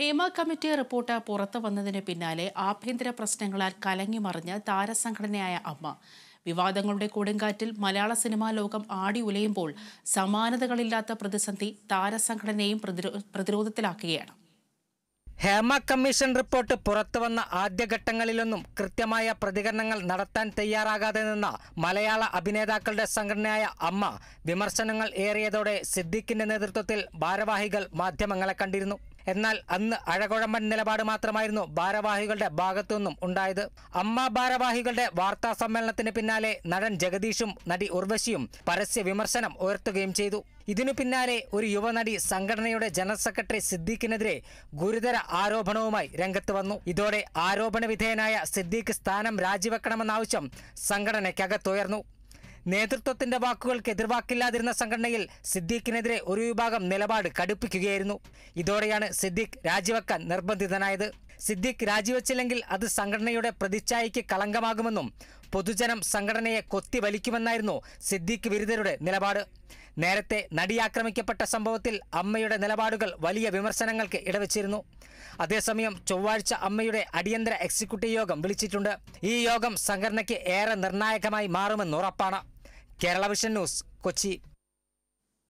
Hema committee report പുറത്തു വന്നതിന് പിന്നാലെ ആഭ്യന്തര പ്രശ്നങ്ങളാൽ കലങ്ങിമറിഞ്ഞ താരസംഘടനയായ അമ്മ വിവാദങ്ങളുടെ കൊടുങ്കാറ്റിൽ മലയാള സിനിമാ ലോകം ആടി ഉലയുമ്പോൾ സമാനതകളില്ലാത്ത പ്രതിസന്ധി താരസംഘടനയും പ്രതിരോധത്തിലാക്കുകയാണ് ഹേമ കമ്മീഷൻ റിപ്പോർട്ട് പുറത്തുവന്ന ആദ്യഘട്ടങ്ങളിലൊന്നും കൃത്യമായ പ്രതികരണങ്ങൾ നടത്താൻ തയ്യാറാകാതെ നിന്ന മലയാള അഭിനേതാക്കളുടെ സംഘടനയായ അമ്മ വിമർശനങ്ങൾ ഏറിയതോടെ സിദ്ദിഖിന്റെ നേതൃത്വത്തിൽ ഭാരവാഹികൾ മാധ്യമങ്ങളെ കണ്ടിരുന്നു എന്നാൽ അന്ന് അഴകുഴമ്പൻ നിലപാട് മാത്രമായിരുന്നു ഭാരവാഹികളുടെ ഭാഗത്തുനിന്നും ഉണ്ടായത് അമ്മ ഭാരവാഹികളുടെ വാർത്താ സമ്മേളനത്തിന് പിന്നാലെ നടൻ ജഗദീഷും നടി ഉർവശിയും പരസ്യ വിമർശനം ഉയർത്തുകയും ചെയ്തു ഇതിനു പിന്നാലെ ഒരു യുവനടി സംഘടനയുടെ ജനറൽ സെക്രട്ടറി സിദ്ദീഖിനെതിരെ ഗുരുതര ആരോപണവുമായി രംഗത്ത് വന്നു ഇതോടെ ആരോപണ വിധേയനായ സിദ്ദീഖ് സ്ഥാനം രാജിവെക്കണമെന്ന ആവശ്യം സംഘടനയ്ക്കകത്തുയർന്നു നേതൃത്വത്തിന്റെ വാക്കുകൾക്ക് എതിർവാക്കില്ലാതിരുന്ന സംഘടനയിൽ സിദ്ദീഖിനെതിരെ ഒരു വിഭാഗം നിലപാട് കടുപ്പിക്കുകയായിരുന്നു ഇതോടെയാണ് സിദ്ദീഖ് രാജിവെക്കാൻ നിർബന്ധിതനായത് സിദ്ദീഖ് രാജിവെച്ചില്ലെങ്കിൽ അത് സംഘടനയുടെ പ്രതിച്ഛായയ്ക്ക് കളങ്കമാകുമെന്നും പൊതുജനം സംഘടനയെ കൊത്തിവലിക്കുമെന്നായിരുന്നു സിദ്ദീഖ് വിരുദ്ധരുടെ നിലപാട് നേരത്തെ നടി ആക്രമിക്കപ്പെട്ട സംഭവത്തിൽ അമ്മയുടെ നിലപാടുകൾ വലിയ വിമർശനങ്ങൾക്ക് ഇടവച്ചിരുന്നു അതേസമയം ചൊവ്വാഴ്ച അമ്മയുടെ അടിയന്തര എക്സിക്യൂട്ടീവ് യോഗം വിളിച്ചിട്ടുണ്ട് ഈ യോഗം സംഘടനയ്ക്ക് ഏറെ നിർണായകമായി മാറുമെന്ന് ഉറപ്പാണ് കേരള വിഷൻ ന്യൂസ് കൊച്ചി